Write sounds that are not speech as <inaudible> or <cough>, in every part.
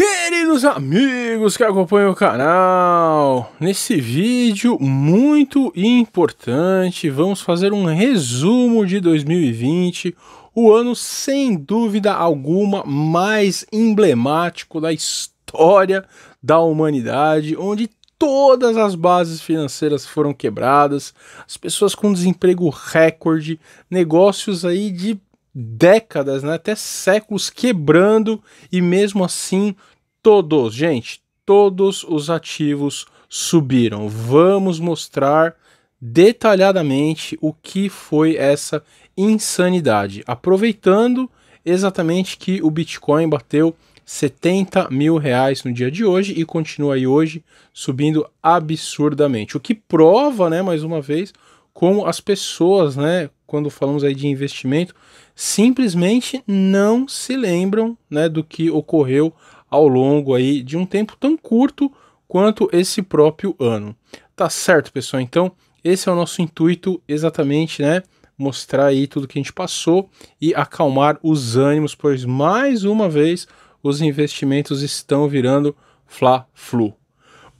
Queridos amigos que acompanham o canal, nesse vídeo muito importante, vamos fazer um resumo de 2020, o ano sem dúvida alguma mais emblemático da história da humanidade, onde todas as bases financeiras foram quebradas, as pessoas com desemprego recorde, negócios aí de décadas, né, até séculos quebrando e mesmo assim todos, gente, todos os ativos subiram. Vamos mostrar detalhadamente o que foi essa insanidade, aproveitando exatamente que o Bitcoin bateu 70 mil reais no dia de hoje e continua aí hoje subindo absurdamente, o que prova, né, mais uma vez, como as pessoas, né, quando falamos aí de investimento, simplesmente não se lembram, né, do que ocorreu ao longo aí de um tempo tão curto quanto esse próprio ano. Tá certo, pessoal? Então, esse é o nosso intuito exatamente, né? Mostrar aí tudo que a gente passou e acalmar os ânimos, pois mais uma vez os investimentos estão virando fla-flu.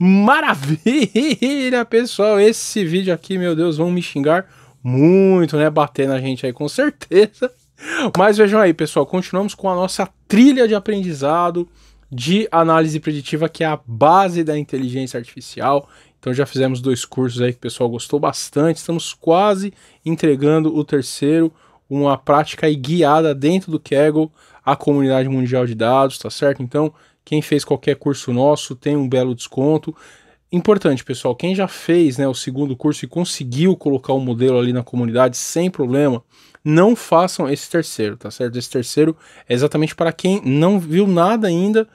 Maravilha, pessoal. Esse vídeo aqui, meu Deus, vão me xingar muito, né? Bater na gente aí com certeza. Mas vejam aí, pessoal, continuamos com a nossa trilha de aprendizado de análise preditiva, que é a base da inteligência artificial. Então já fizemos dois cursos aí que o pessoal gostou bastante. Estamos quase entregando o terceiro, uma prática guiada dentro do Kaggle, a comunidade mundial de dados, tá certo? Então, quem fez qualquer curso nosso tem um belo desconto. Importante, pessoal, quem já fez né, o segundo curso e conseguiu colocar o um modelo ali na comunidade sem problema, não façam esse terceiro, tá certo? Esse terceiro é exatamente para quem não viu nada ainda,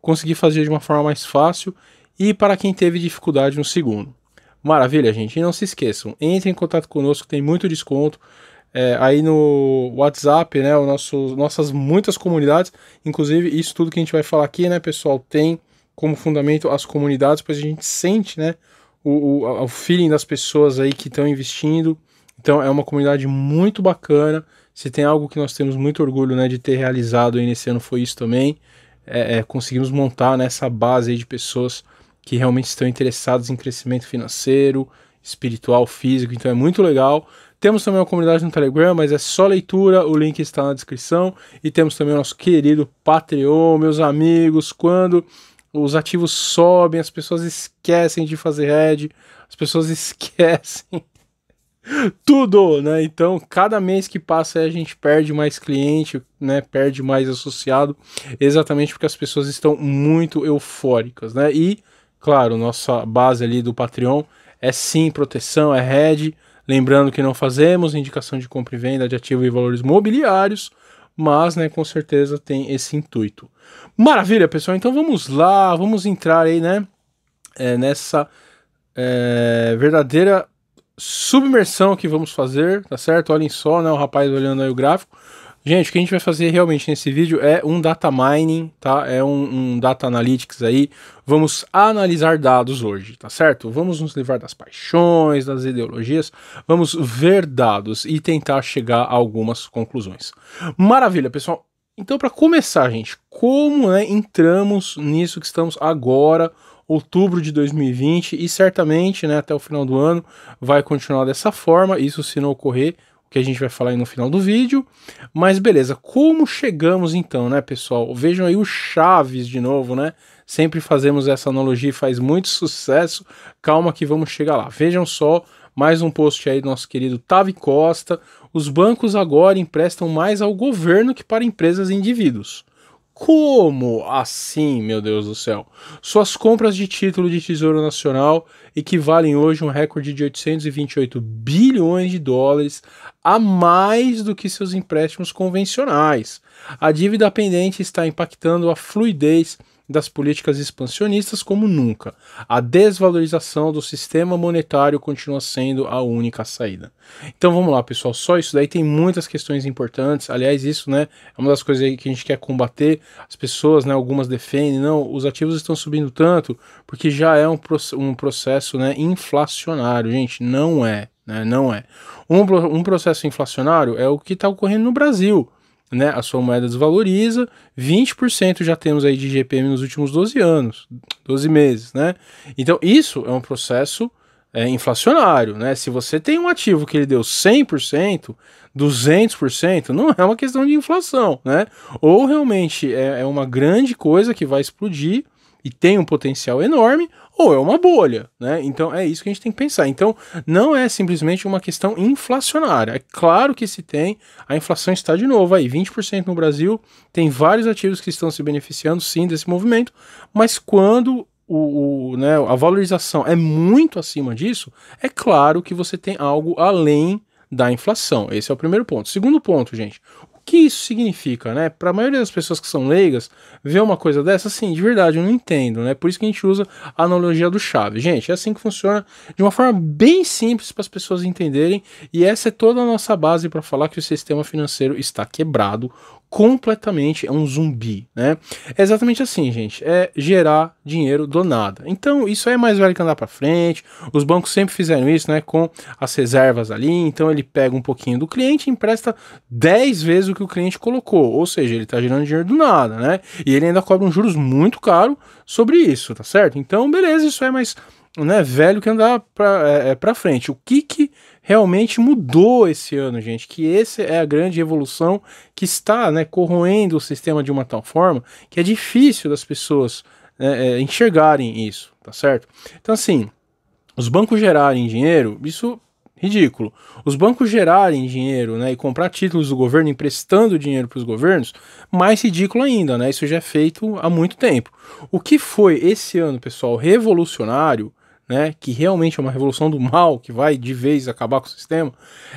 conseguir fazer de uma forma mais fácil e para quem teve dificuldade no segundo. Maravilha, gente. E não se esqueçam, entrem em contato conosco, tem muito desconto é, aí no WhatsApp, né? O nosso, nossas muitas comunidades, inclusive isso tudo que a gente vai falar aqui, né, pessoal, tem como fundamento as comunidades, pois a gente sente, né, o, o, o feeling das pessoas aí que estão investindo. Então é uma comunidade muito bacana. Se tem algo que nós temos muito orgulho, né, de ter realizado aí nesse ano foi isso também. É, é, conseguimos montar né, essa base de pessoas que realmente estão interessadas em crescimento financeiro, espiritual, físico. Então é muito legal. Temos também uma comunidade no Telegram, mas é só leitura, o link está na descrição. E temos também o nosso querido Patreon, meus amigos, quando os ativos sobem, as pessoas esquecem de fazer head, as pessoas <laughs> esquecem tudo, né? Então, cada mês que passa a gente perde mais cliente, né? Perde mais associado, exatamente porque as pessoas estão muito eufóricas, né? E, claro, nossa base ali do Patreon é sim proteção, é head, Lembrando que não fazemos indicação de compra e venda de ativo e valores mobiliários, mas né, com certeza tem esse intuito. Maravilha, pessoal. Então vamos lá, vamos entrar aí, né? É, nessa é, verdadeira submersão que vamos fazer, tá certo? Olhem só, né? O rapaz olhando aí o gráfico. Gente, o que a gente vai fazer realmente nesse vídeo é um data mining, tá? É um, um, data analytics aí. Vamos analisar dados hoje, tá certo? Vamos nos livrar das paixões, das ideologias, vamos ver dados e tentar chegar a algumas conclusões. Maravilha, pessoal. Então, para começar, gente, como né, entramos nisso que estamos agora, outubro de 2020, e certamente né, até o final do ano vai continuar dessa forma, isso se não ocorrer que a gente vai falar aí no final do vídeo. Mas beleza, como chegamos então, né, pessoal? Vejam aí o Chaves de novo, né? Sempre fazemos essa analogia e faz muito sucesso. Calma que vamos chegar lá. Vejam só mais um post aí do nosso querido Tavi Costa. Os bancos agora emprestam mais ao governo que para empresas e indivíduos. Como assim, meu Deus do céu? Suas compras de título de Tesouro Nacional equivalem hoje a um recorde de 828 bilhões de dólares a mais do que seus empréstimos convencionais. A dívida pendente está impactando a fluidez das políticas expansionistas como nunca. A desvalorização do sistema monetário continua sendo a única saída. Então vamos lá, pessoal, só isso daí tem muitas questões importantes. Aliás, isso, né, é uma das coisas que a gente quer combater. As pessoas, né, algumas defendem, não, os ativos estão subindo tanto porque já é um, um processo, né, inflacionário. Gente, não é, né, não é. Um, um processo inflacionário é o que está ocorrendo no Brasil né, a sua moeda desvaloriza, 20% já temos aí de GPM nos últimos 12 anos, 12 meses, né? Então isso é um processo é, inflacionário, né? Se você tem um ativo que ele deu 100%, 200%, não é uma questão de inflação, né? Ou realmente é, é uma grande coisa que vai explodir e tem um potencial enorme, ou é uma bolha, né? Então é isso que a gente tem que pensar. Então não é simplesmente uma questão inflacionária. É claro que se tem, a inflação está de novo aí, 20% no Brasil, tem vários ativos que estão se beneficiando sim desse movimento, mas quando o, o, né, a valorização é muito acima disso, é claro que você tem algo além da inflação. Esse é o primeiro ponto. Segundo ponto, gente, que isso significa, né? Para a maioria das pessoas que são leigas, ver uma coisa dessa, assim, de verdade, eu não entendo, né? Por isso que a gente usa a analogia do chave. Gente, é assim que funciona de uma forma bem simples para as pessoas entenderem, e essa é toda a nossa base para falar que o sistema financeiro está quebrado completamente é um zumbi, né? É exatamente assim, gente. É gerar dinheiro do nada. Então, isso é mais velho que andar para frente. Os bancos sempre fizeram isso, né? Com as reservas ali. Então, ele pega um pouquinho do cliente e empresta 10 vezes o que o cliente colocou. Ou seja, ele tá gerando dinheiro do nada, né? E ele ainda cobra uns juros muito caro sobre isso, tá certo? Então, beleza, isso é mais né, velho que andar para é, é, pra frente. O que que realmente mudou esse ano, gente. Que essa é a grande revolução que está né, corroendo o sistema de uma tal forma que é difícil das pessoas né, é, enxergarem isso, tá certo? Então, assim, os bancos gerarem dinheiro, isso ridículo. Os bancos gerarem dinheiro né, e comprar títulos do governo emprestando dinheiro para os governos, mais ridículo ainda, né? Isso já é feito há muito tempo. O que foi esse ano, pessoal, revolucionário né, que realmente é uma revolução do mal, que vai de vez acabar com o sistema,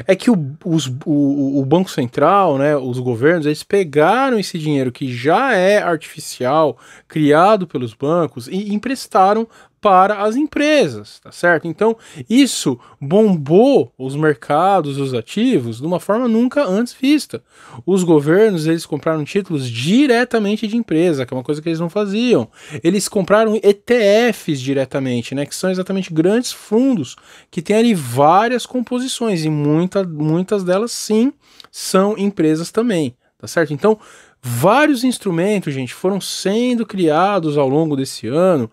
é que o, os, o, o Banco Central, né, os governos, eles pegaram esse dinheiro que já é artificial, criado pelos bancos, e emprestaram para as empresas, tá certo? Então, isso bombou os mercados, os ativos, de uma forma nunca antes vista. Os governos, eles compraram títulos diretamente de empresa, que é uma coisa que eles não faziam. Eles compraram ETFs diretamente, né, que são exatamente grandes fundos que têm ali várias composições e muita, muitas delas sim são empresas também, tá certo? Então, vários instrumentos, gente, foram sendo criados ao longo desse ano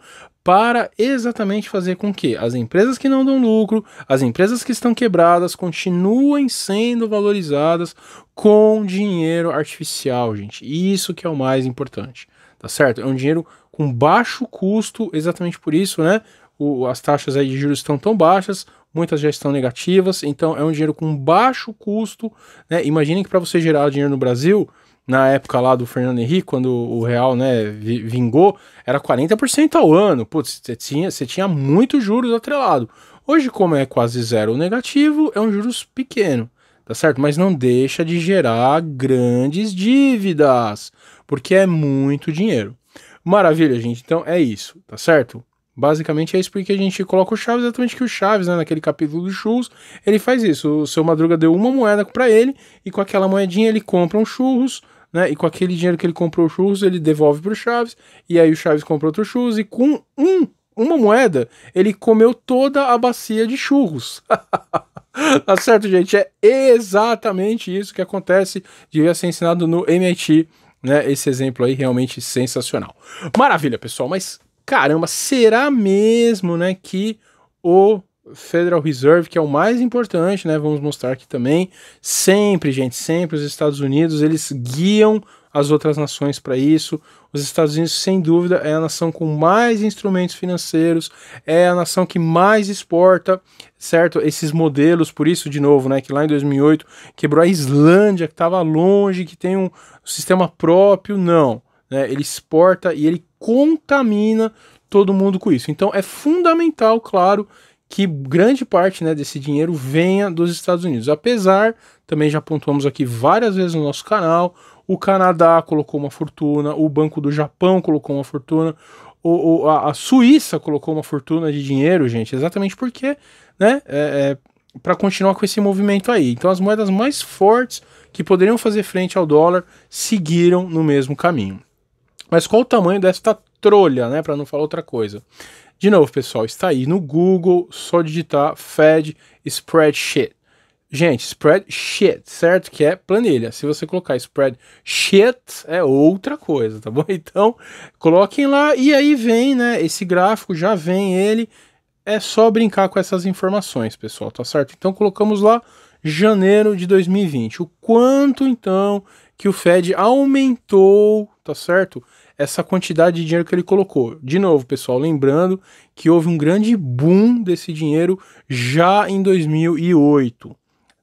para exatamente fazer com que as empresas que não dão lucro, as empresas que estão quebradas, continuem sendo valorizadas com dinheiro artificial, gente. Isso que é o mais importante, tá certo? É um dinheiro com baixo custo, exatamente por isso, né? O, as taxas aí de juros estão tão baixas, muitas já estão negativas, então é um dinheiro com baixo custo, né? Imaginem que para você gerar dinheiro no Brasil, na época lá do Fernando Henrique, quando o Real, né, vingou, era 40% ao ano. Putz, você tinha, você tinha muito juros atrelado. Hoje, como é quase zero negativo, é um juros pequeno, tá certo? Mas não deixa de gerar grandes dívidas, porque é muito dinheiro. Maravilha, gente. Então é isso, tá certo? Basicamente é isso porque a gente coloca o Chaves, exatamente que o Chaves, né, naquele capítulo dos churros, ele faz isso. O seu Madruga deu uma moeda para ele e com aquela moedinha ele compra um churros, né? E com aquele dinheiro que ele comprou o churros, ele devolve pro Chaves, e aí o Chaves compra outro churros, e com um, uma moeda, ele comeu toda a bacia de churros. <laughs> tá certo, gente? É exatamente isso que acontece, devia ser ensinado no MIT, né? Esse exemplo aí realmente sensacional. Maravilha, pessoal, mas caramba, será mesmo, né, que o Federal Reserve, que é o mais importante, né? Vamos mostrar aqui também. Sempre, gente, sempre os Estados Unidos, eles guiam as outras nações para isso. Os Estados Unidos, sem dúvida, é a nação com mais instrumentos financeiros, é a nação que mais exporta, certo? Esses modelos, por isso, de novo, né, que lá em 2008 quebrou a Islândia, que estava longe, que tem um sistema próprio, não. Né? Ele exporta e ele contamina todo mundo com isso. Então, é fundamental, claro, que grande parte né, desse dinheiro venha dos Estados Unidos. Apesar, também já pontuamos aqui várias vezes no nosso canal, o Canadá colocou uma fortuna, o Banco do Japão colocou uma fortuna, o, o a, a, Suíça colocou uma fortuna de dinheiro, gente, exatamente porque, né, é, é, para continuar com esse movimento aí. Então, as moedas mais fortes que poderiam fazer frente ao dólar seguiram no mesmo caminho. Mas qual o tamanho desta trolha, né, para não falar outra coisa? De novo, pessoal, está aí no Google, só digitar Fed Spreadsheet. Gente, spreadsheet, certo? Que é planilha. Se você colocar spreadsheet, é outra coisa, tá bom? <laughs> Então, coloquem lá e aí vem, né? Esse gráfico já vem ele. É só brincar com essas informações, pessoal, tá certo? Então, colocamos lá janeiro de 2020. O quanto então que o Fed aumentou, tá certo? essa quantidade de dinheiro que ele colocou. De novo, pessoal, lembrando que houve um grande boom desse dinheiro já em 2008,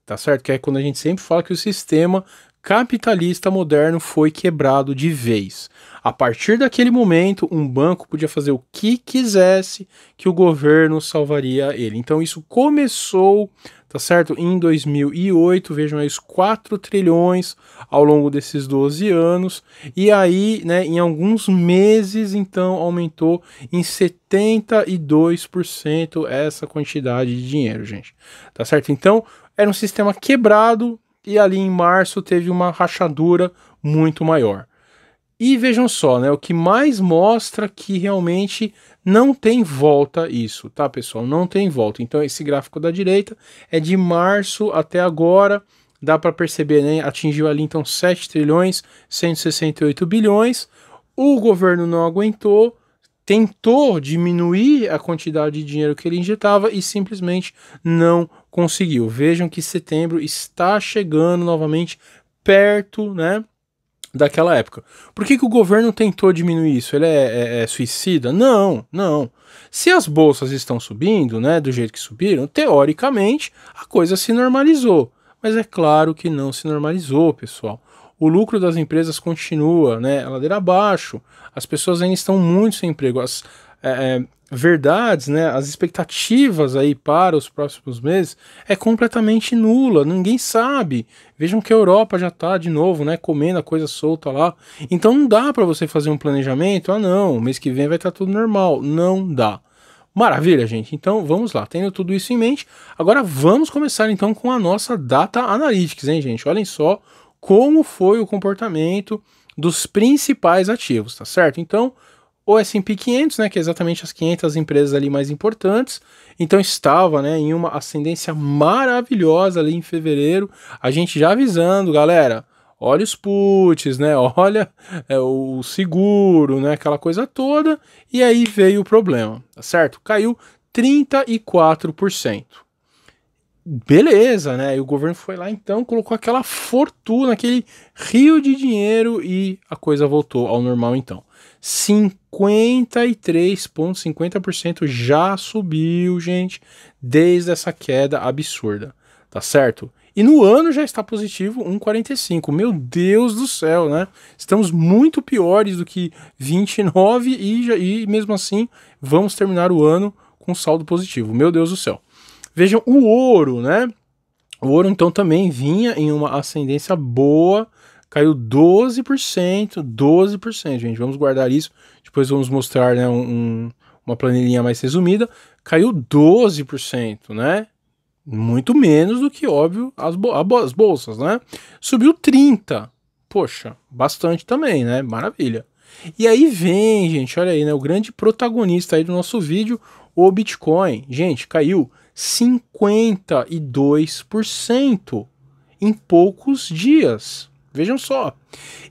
tá certo? Que é quando a gente sempre fala que o sistema capitalista moderno foi quebrado de vez. A partir daquele momento, um banco podia fazer o que quisesse que o governo salvaria ele. Então isso começou tá certo? Em 2008, vejam aí, os 4 trilhões ao longo desses 12 anos, e aí, né, em alguns meses, então, aumentou em 72% essa quantidade de dinheiro, gente, tá certo? Então, era um sistema quebrado, e ali em março teve uma rachadura muito maior. E vejam só, né, o que mais mostra que realmente não tem volta isso, tá, pessoal? Não tem volta. Então esse gráfico da direita é de março até agora, dá para perceber, né, atingiu ali então 7 trilhões 168 bilhões. O governo não aguentou, tentou diminuir a quantidade de dinheiro que ele injetava e simplesmente não conseguiu. Vejam que setembro está chegando novamente perto, né? daquela época. Por que, que o governo tentou diminuir isso? Ele é, é, é, suicida? Não, não. Se as bolsas estão subindo, né, do jeito que subiram, teoricamente a coisa se normalizou. Mas é claro que não se normalizou, pessoal. O lucro das empresas continua, né, ladeira abaixo. As pessoas ainda estão muito sem emprego. As, é, é, verdades, né, as expectativas aí para os próximos meses é completamente nula, ninguém sabe. Vejam que a Europa já está de novo, né, comendo a coisa solta lá. Então não dá para você fazer um planejamento, ah não, mês que vem vai estar tá tudo normal, não dá. Maravilha, gente. Então vamos lá, tendo tudo isso em mente, agora vamos começar então com a nossa data analytics, hein, gente? Olhem só como foi o comportamento dos principais ativos, tá certo? Então, o S&P 500, né, que é exatamente as 500 empresas ali mais importantes. Então estava, né, em uma ascendência maravilhosa ali em fevereiro, a gente já avisando, galera, olha os puts, né? <laughs> Olha é, o seguro, né? Aquela coisa toda. E aí veio o problema, tá certo? Caiu 34%. Beleza, né? E o governo foi lá então, colocou aquela fortuna, aquele rio de dinheiro e a coisa voltou ao normal então. 53,50% já subiu, gente, desde essa queda absurda, tá certo? E no ano já está positivo 1,45. Meu Deus do céu, né? Estamos muito piores do que 29 e, já, e mesmo assim vamos terminar o ano com saldo positivo. Meu Deus do céu. Vejam o ouro, né? O ouro então também vinha em uma ascendência boa Caiu 12%, 12%, gente. Vamos guardar isso. Depois vamos mostrar né, um, uma planilhinha mais resumida. Caiu 12%, né? Muito menos do que, óbvio, as, bo as bolsas, né? Subiu 30%. Poxa, bastante também, né? Maravilha. E aí vem, gente, olha aí, né? O grande protagonista aí do nosso vídeo, o Bitcoin. Gente, caiu 52% em poucos dias. Vejam só.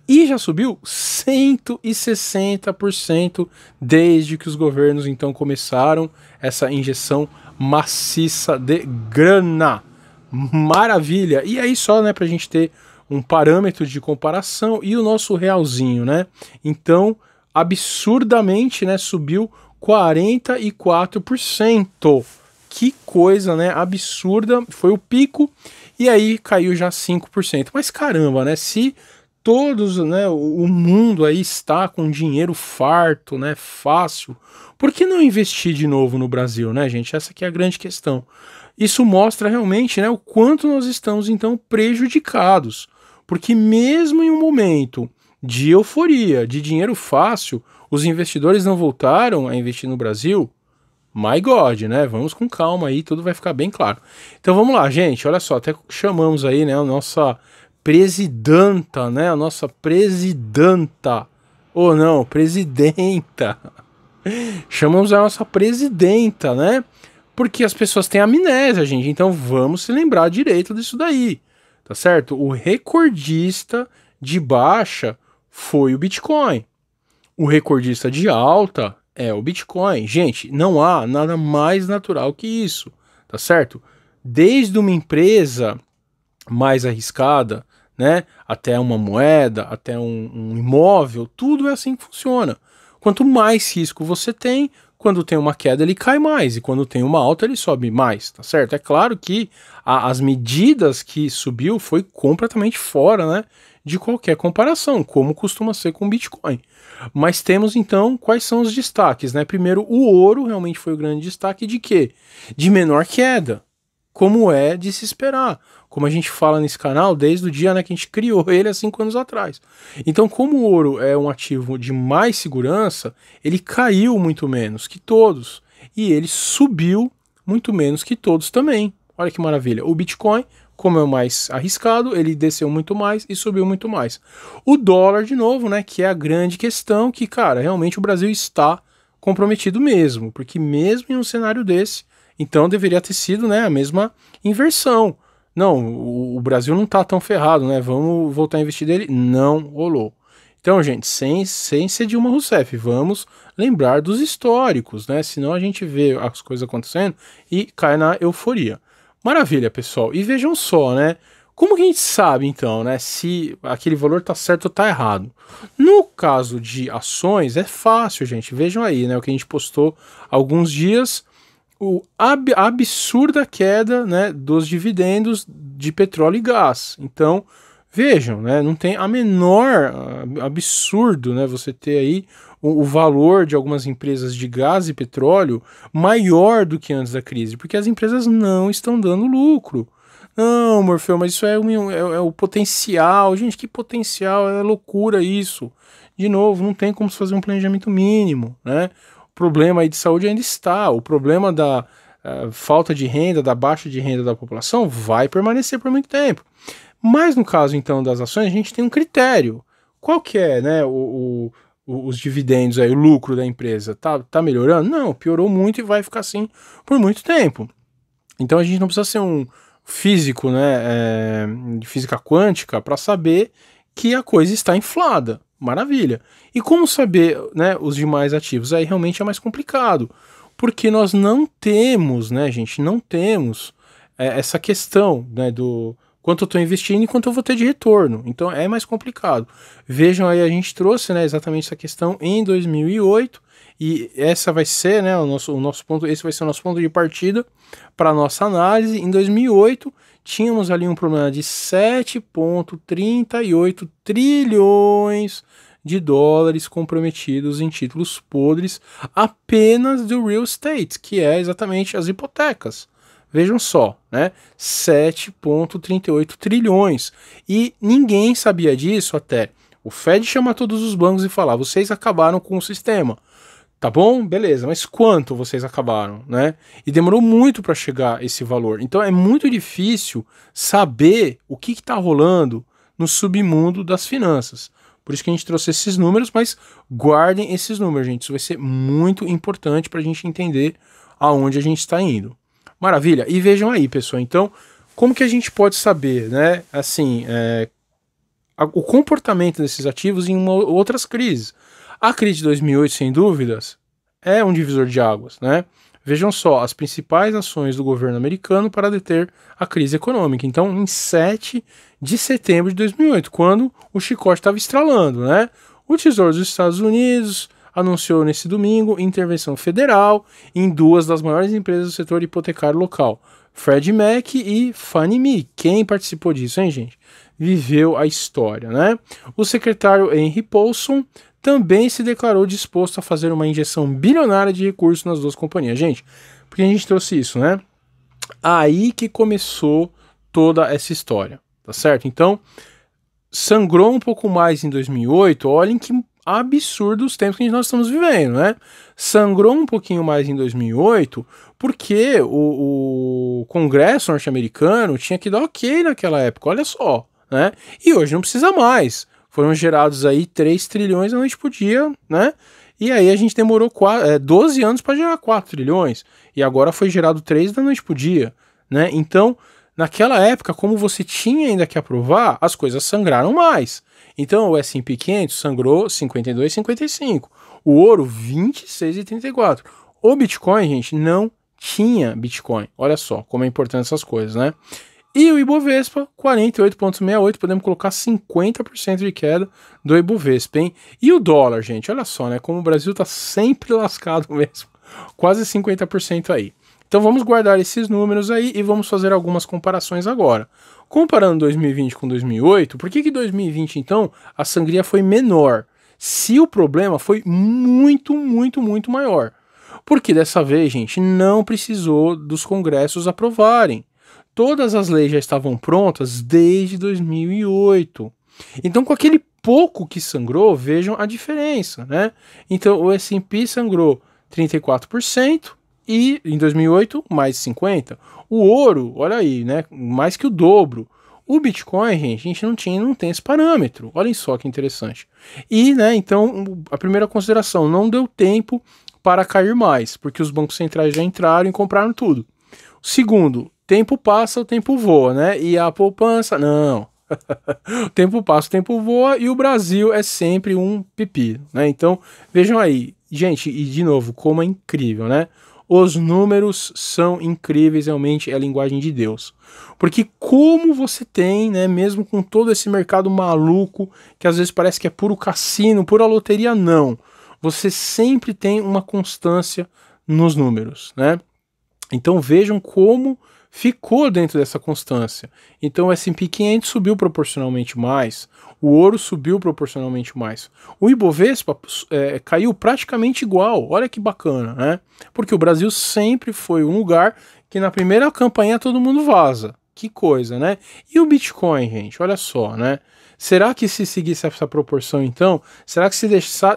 E já subiu 160% desde que os governos então começaram essa injeção maciça de grana. Maravilha! E aí só, né, a gente ter um parâmetro de comparação e o nosso realzinho, né? Então, absurdamente, né, subiu 44%. Que coisa, né? Absurda. Foi o pico e aí caiu já 5%. Mas caramba, né? Se todos, né, o mundo aí está com dinheiro farto, né, fácil, por que não investir de novo no Brasil, né, gente? Essa que é a grande questão. Isso mostra realmente, né, o quanto nós estamos então prejudicados, porque mesmo em um momento de euforia, de dinheiro fácil, os investidores não voltaram a investir no Brasil My God, né? Vamos com calma aí, tudo vai ficar bem claro. Então vamos lá, gente. Olha só, até chamamos aí, né, a nossa presidenta, né? A nossa presidenta. Ou não, presidenta. <laughs> Chamamos a nossa presidenta, né? Porque as pessoas têm amnésia, gente. Então vamos se lembrar direito disso daí. Tá certo? O recordista de baixa foi o Bitcoin. O recordista de alta é o Bitcoin. Gente, não há nada mais natural que isso, tá certo? Desde uma empresa mais arriscada, né, até uma moeda, até um, um imóvel, tudo é assim que funciona. Quanto mais risco você tem, quando tem uma queda ele cai mais e quando tem uma alta ele sobe mais, tá certo? É claro que a, as medidas que subiu foi completamente fora, né, de qualquer comparação, como costuma ser com o Bitcoin. Mas temos então quais são os destaques, né? Primeiro, o ouro realmente foi o grande destaque de quê? De menor queda, como é de se esperar, como a gente fala nesse canal desde o dia né, que a gente criou <laughs> ele há cinco anos atrás. Então, como o ouro é um ativo de mais segurança, ele caiu muito menos que todos e ele subiu muito menos que todos também. Olha que maravilha. O Bitcoin como é o mais arriscado, ele desceu muito mais e subiu muito mais. O dólar, de novo, né, que é a grande questão, que, cara, realmente o Brasil está comprometido mesmo, porque mesmo em um cenário desse, então deveria ter sido né, a mesma inversão. Não, o Brasil não está tão ferrado, né? Vamos voltar a investir dele? Não rolou. Então, gente, sem, sem ser Dilma Rousseff, vamos lembrar dos históricos, né? Senão a gente vê as coisas acontecendo e cai na euforia. Maravilha, pessoal. E vejam só, né? Como que a gente sabe, então, né, se aquele valor está certo ou está errado? No caso de ações, é fácil, gente. Vejam aí, né, o que a gente postou alguns dias, o ab absurda queda, né, dos dividendos de petróleo e gás. Então, vejam, né, não tem a menor ah, absurdo, né, você ter aí o, o valor de algumas empresas de gás e petróleo maior do que antes da crise, porque as empresas não estão dando lucro. Não, Morfeu, mas isso é, um, é, é, o potencial. Gente, que potencial, é loucura isso. De novo, não tem como se fazer um planejamento mínimo, né? O problema aí de saúde ainda está. O problema da uh, falta de renda, da baixa de renda da população vai permanecer por muito tempo. Mas no caso, então, das ações, a gente tem um critério. Qual que é, né, o, o os dividendos aí, o lucro da empresa tá, tá melhorando? Não, piorou muito e vai ficar assim por muito tempo. Então a gente não precisa ser um físico, né, é, de física quântica para saber que a coisa está inflada. Maravilha. E como saber, né, os demais ativos? Aí realmente é mais complicado, porque nós não temos, né, gente, não temos é, essa questão, né, do quanto eu estou investindo e quanto eu vou ter de retorno. Então é mais complicado. Vejam aí, a gente trouxe né, exatamente essa questão em 2008 e essa vai ser né, o, nosso, o nosso ponto, esse vai ser o nosso ponto de partida para a nossa análise. Em 2008 tínhamos ali um problema de 7,38 trilhões de dólares comprometidos em títulos podres apenas do real estate, que é exatamente as hipotecas. Vejam só, né? 7,38 trilhões. E ninguém sabia disso até. O Fed chama todos os bancos e fala: ah, vocês acabaram com o sistema. Tá bom? Beleza, mas quanto vocês acabaram, né? E demorou muito para chegar esse valor. Então é muito difícil saber o que está rolando no submundo das finanças. Por isso que a gente trouxe esses números, mas guardem esses números, gente. Isso vai ser muito importante para a gente entender aonde a gente está indo. Maravilha. E vejam aí, pessoal. Então, como que a gente pode saber, né? Assim, é, a, o comportamento desses ativos em uma, outras crises. A crise de 2008, sem dúvidas, é um divisor de águas, né? Vejam só as principais ações do governo americano para deter a crise econômica. Então, em 7 de setembro de 2008, quando o chicote estava estralando, né? O Tesouro dos Estados Unidos anunciou nesse domingo intervenção federal em duas das maiores empresas do setor hipotecário local, Fred Mac e Fannie Mae. Quem participou disso, hein, gente? Viveu a história, né? O secretário Henry Paulson também se declarou disposto a fazer uma injeção bilionária de recursos nas duas companhias. Gente, porque a gente trouxe isso, né? Aí que começou toda essa história, tá certo? Então, sangrou um pouco mais em 2008, olhem que absurdo os tempos que nós estamos vivendo, né? Sangrou um pouquinho mais em 2008, porque o, o Congresso norte-americano tinha que dar ok naquela época, olha só, né? E hoje não precisa mais. Foram gerados aí 3 trilhões a noite por dia, né? E aí a gente demorou 4, é, 12 anos para gerar 4 trilhões. E agora foi gerado 3 da noite por dia, né? Então, Naquela época, como você tinha ainda que aprovar, as coisas sangraram mais. Então o S&P 500 sangrou 52,55, o ouro 26,34. O Bitcoin, gente, não tinha Bitcoin. Olha só como é importante essas coisas, né? E o Ibovespa, 48,68, podemos colocar 50% de queda do Ibovespa, hein? E o dólar, gente, olha só, né? Como o Brasil tá sempre <laughs> lascado mesmo. Quase 50% aí. Então vamos guardar esses números aí e vamos fazer algumas comparações agora. Comparando 2020 com 2008, por que que 2020 então a sangria foi menor? Se o problema foi muito, muito, muito maior. Porque dessa vez, gente, não precisou dos congressos aprovarem. Todas as leis já estavam prontas desde 2008. Então, com aquele pouco que sangrou, vejam a diferença, né? Então, o S&P sangrou 34%, e em 2008, mais 50. O ouro, olha aí, né? Mais que o dobro. O Bitcoin, gente, a gente não tinha, não tem esse parâmetro. Olhem só que interessante. E, né, então, a primeira consideração, não deu tempo para cair mais, porque os bancos centrais já entraram e compraram tudo. Segundo, tempo passa, o tempo voa, né? E a poupança, não. o <laughs> tempo passa, o tempo voa e o Brasil é sempre um pipi, né? Então, vejam aí, gente, e de novo, como é incrível, né? Os números são incríveis, realmente é a linguagem de Deus. Porque como você tem, né, mesmo com todo esse mercado maluco, que às vezes parece que é puro cassino, pura loteria, não. Você sempre tem uma constância nos números, né? Então vejam como ficou dentro dessa constância. Então o S&P 500 subiu proporcionalmente mais, o ouro subiu proporcionalmente mais. O Ibovespa é, caiu praticamente igual, olha que bacana, né? Porque o Brasil sempre foi um lugar que na primeira campanha todo mundo vaza. Que coisa, né? E o Bitcoin, gente, olha só, né? Será que se seguisse essa proporção então? Será que se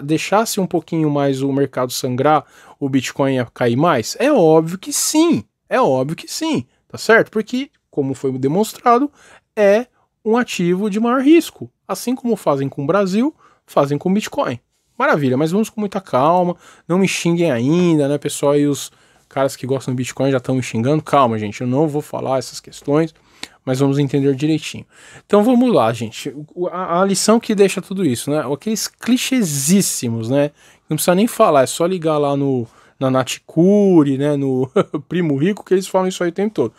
deixasse um pouquinho mais o mercado sangrar, o Bitcoin ia cair mais? É óbvio que sim, é óbvio que sim tá certo? Porque, como foi demonstrado, é um ativo de maior risco, assim como fazem com o Brasil, fazem com o Bitcoin. Maravilha, mas vamos com muita calma, não me xinguem ainda, né, pessoal? E os caras que gostam do Bitcoin já estão me xingando. Calma, gente, eu não vou falar essas questões, mas vamos entender direitinho. Então vamos lá, gente. A, a lição que deixa tudo isso, né? Aqueles clichêsíssimos, né? Não precisa nem falar, é só ligar lá no, na Naticure, né, no <laughs> Primo Rico, que eles falam isso aí o tempo todo.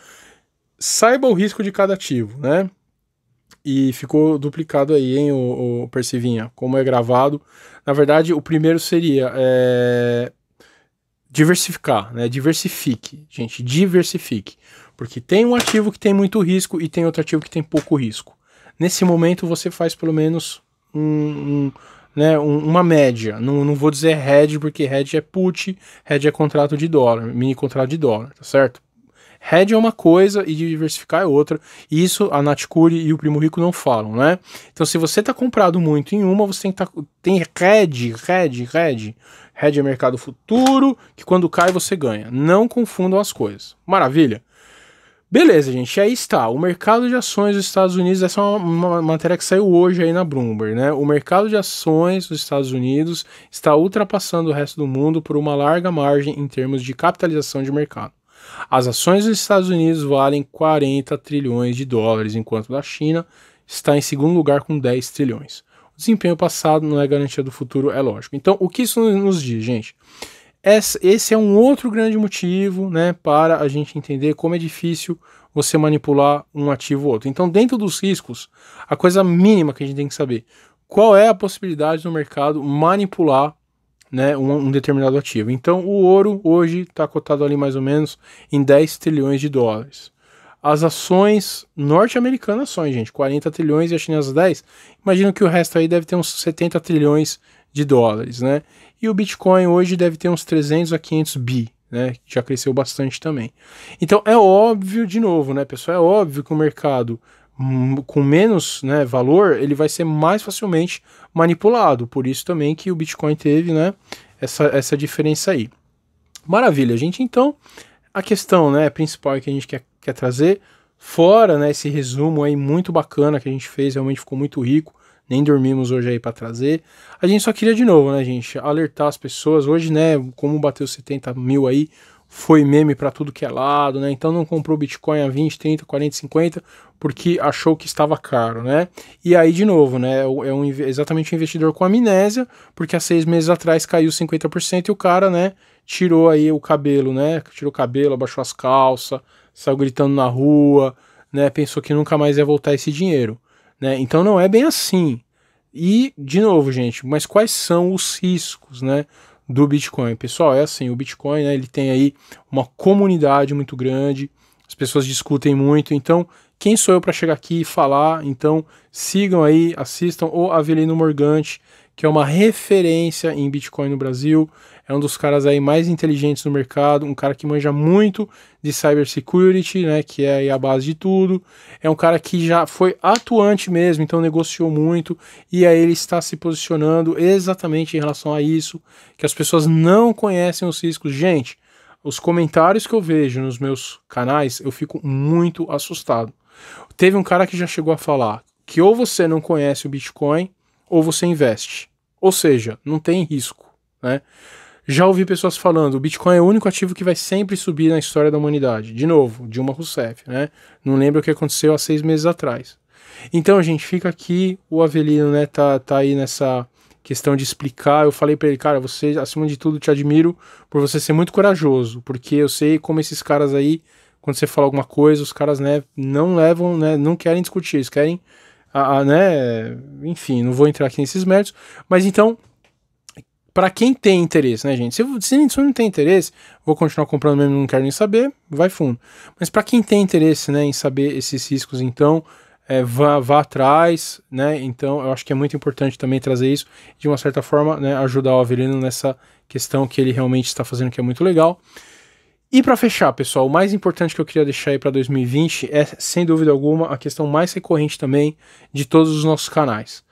Saiba o risco de cada ativo, né? E ficou duplicado aí, hein, o, o Percivinha, como é gravado. Na verdade, o primeiro seria é, diversificar, né? Diversifique, gente, diversifique. Porque tem um ativo que tem muito risco e tem outro ativo que tem pouco risco. Nesse momento, você faz pelo menos um, um né, uma média. Não, não vou dizer hedge, porque hedge é put, hedge é contrato de dólar, mini contrato de dólar, tá certo? Hedge é uma coisa e diversificar é outra. isso a Natkuri e o Primo Rico não falam, né? Então, se você está comprado muito em uma, você tem que tá, tem hedge, hedge, hedge. Hedge é mercado futuro, que quando cai você ganha. Não confundam as coisas. Maravilha. Beleza, gente, aí está. O mercado de ações dos Estados Unidos, essa é uma, matéria que saiu hoje aí na Bloomberg, né? O mercado de ações dos Estados Unidos está ultrapassando o resto do mundo por uma larga margem em termos de capitalização de mercado. As ações dos Estados Unidos valem 40 trilhões de dólares, enquanto da China está em segundo lugar com 10 trilhões. O desempenho passado não é garantia do futuro, é lógico. Então, o que isso nos diz, gente? Esse é um outro grande motivo né, para a gente entender como é difícil você manipular um ativo ou outro. Então, dentro dos riscos, a coisa mínima que a gente tem que saber qual é a possibilidade do mercado manipular né, um, um determinado ativo. Então, o ouro hoje está cotado ali mais ou menos em 10 trilhões de dólares. As ações norte-americanas, ações, gente, 40 trilhões e as chinesas 10. Imagino que o resto aí deve ter uns 70 trilhões de dólares, né? E o Bitcoin hoje deve ter uns 300 a 500 bi, né? Já cresceu bastante também. Então é óbvio, de novo, né, pessoal? É óbvio que o mercado hum, com menos né, valor, ele vai ser mais facilmente manipulado. Por isso também que o Bitcoin teve né, essa, essa diferença aí. Maravilha, gente. Então, a questão né, principal que a gente quer, quer trazer, fora né, esse resumo aí muito bacana que a gente fez, realmente ficou muito rico nem dormimos hoje aí para trazer. A gente só queria de novo, né, gente, alertar as pessoas. Hoje, né, como bateu 70 mil aí, foi meme para tudo que é lado, né? Então não comprou Bitcoin a 20, 30, 40, 50 porque achou que estava caro, né? E aí, de novo, né? É, é um, exatamente um investidor com amnésia, porque há seis meses atrás caiu 50% e o cara, né, tirou aí o cabelo, né? Tirou o cabelo, abaixou as calças, saiu gritando na rua, né? Pensou que nunca mais ia voltar esse dinheiro. Né? Então não é bem assim. E, de novo, gente, mas quais são os riscos né, do Bitcoin? Pessoal, é assim, o Bitcoin né, ele tem aí uma comunidade muito grande, as pessoas discutem muito, então quem sou eu para chegar aqui e falar? Então sigam aí, assistam o Avelino Morgante, que é uma referência em Bitcoin no Brasil é um dos caras aí mais inteligentes no mercado, um cara que manja muito de cybersecurity, né, que é a base de tudo. É um cara que já foi atuante mesmo, então negociou muito e aí ele está se posicionando exatamente em relação a isso, que as pessoas não conhecem os riscos. Gente, os comentários que eu vejo nos meus canais, eu fico muito assustado. Teve um cara que já chegou a falar que ou você não conhece o Bitcoin ou você investe. Ou seja, não tem risco, né? Já ouvi pessoas falando, o Bitcoin é o único ativo que vai sempre subir na história da humanidade. De novo, Dilma Rousseff, né? Não lembro o que aconteceu há seis meses atrás. Então, gente, fica aqui, o Avelino, né, tá, tá aí nessa questão de explicar. Eu falei para ele, cara, você, acima de tudo, te admiro por você ser muito corajoso, porque eu sei como esses caras aí, quando você fala alguma coisa, os caras, né, não levam, né, não querem discutir, eles querem, a, a né, enfim, não vou entrar aqui nesses méritos, mas então para quem tem interesse, né, gente? Se, o se não tem interesse, vou continuar comprando mesmo, não quero nem saber, vai fundo. Mas para quem tem interesse, né, em saber esses riscos, então, é, vá, vá atrás, né? Então, eu acho que é muito importante também trazer isso, de uma certa forma, né, ajudar o Avelino nessa questão que ele realmente está fazendo, que é muito legal. E para fechar, pessoal, o mais importante que eu queria deixar aí para 2020 é, sem dúvida alguma, a questão mais recorrente também de todos os nossos canais.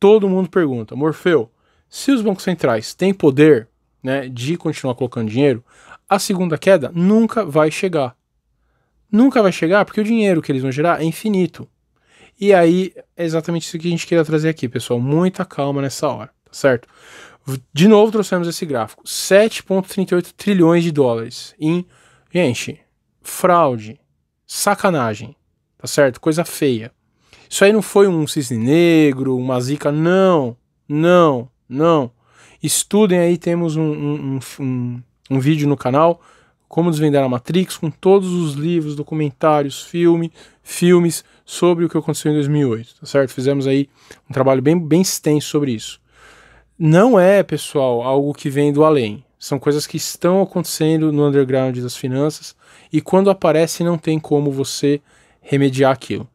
Todo mundo pergunta, Morfeu, se os bancos centrais têm poder né, de continuar colocando dinheiro, a segunda queda nunca vai chegar. Nunca vai chegar porque o dinheiro que eles vão gerar é infinito. E aí é exatamente isso que a gente queria trazer aqui, pessoal. Muita calma nessa hora, tá certo? De novo trouxemos esse gráfico: 7,38 trilhões de dólares em, gente, fraude, sacanagem, tá certo? Coisa feia. Isso aí não foi um cisne negro, uma zica, não, não. Não. Estudem aí, temos um, um, um, um vídeo no canal, Como Desvendar a Matrix, com todos os livros, documentários, filme, filmes sobre o que aconteceu em 2008, tá certo? Fizemos aí um trabalho bem, bem extenso sobre isso. Não é, pessoal, algo que vem do além. São coisas que estão acontecendo no underground das finanças e quando aparece não tem como você remediar aquilo.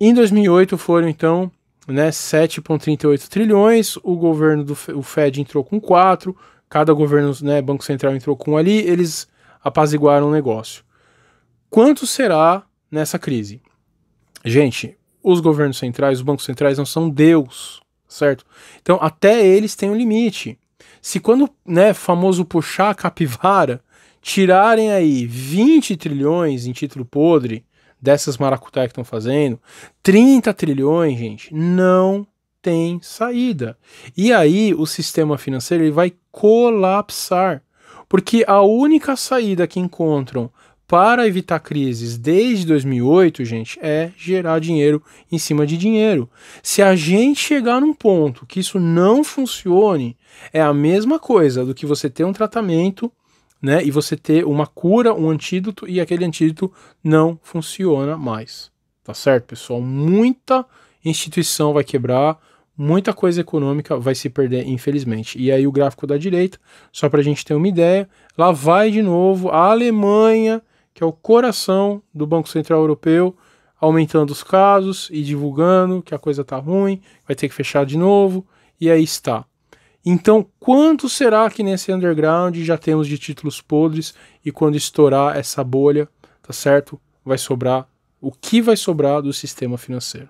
Em 2008 foram então né, 7,38 trilhões, o governo do o Fed entrou com 4, cada governo, né, Banco Central entrou com ali, eles apaziguaram o negócio. Quanto será nessa crise? Gente, os governos centrais, os bancos centrais não são Deus, certo? Então, até eles têm um limite. Se quando, né, famoso puxar a capivara, tirarem aí 20 trilhões em título podre, dessas maracutaia que estão fazendo, 30 trilhões, gente, não tem saída. E aí o sistema financeiro ele vai colapsar, porque a única saída que encontram para evitar crises desde 2008, gente, é gerar dinheiro em cima de dinheiro. Se a gente chegar num ponto que isso não funcione, é a mesma coisa do que você ter um tratamento né? E você ter uma cura, um antídoto e aquele antídoto não funciona mais. Tá certo, pessoal? Muita instituição vai quebrar, muita coisa econômica vai se perder, infelizmente. E aí o gráfico da direita, só para a gente ter uma ideia, lá vai de novo a Alemanha, que é o coração do Banco Central Europeu, aumentando os casos e divulgando que a coisa tá ruim, vai ter que fechar de novo, e aí está. Então, quanto será que nesse underground já temos de títulos podres e quando estourar essa bolha, tá certo? Vai sobrar o que vai sobrar do sistema financeiro.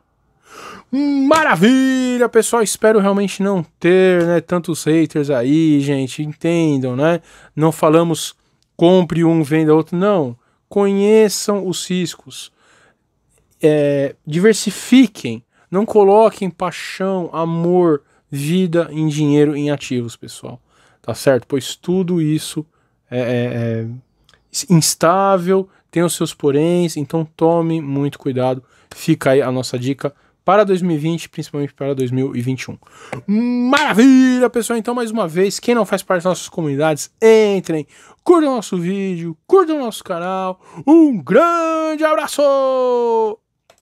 Maravilha, pessoal. Espero realmente não ter né, tantos haters aí, gente. Entendam, né? Não falamos compre um, venda outro. Não. Conheçam os riscos. É, diversifiquem. Não coloquem paixão, amor, vida em dinheiro em ativos, pessoal. Tá certo? Pois tudo isso é, é, é instável, tem os seus poréns, então tome muito cuidado. Fica aí a nossa dica para 2020, principalmente para 2021. Maravilha, pessoal! Então, mais uma vez, quem não faz parte das nossas comunidades, entrem, curtam nosso vídeo, curtam nosso canal. Um grande abraço!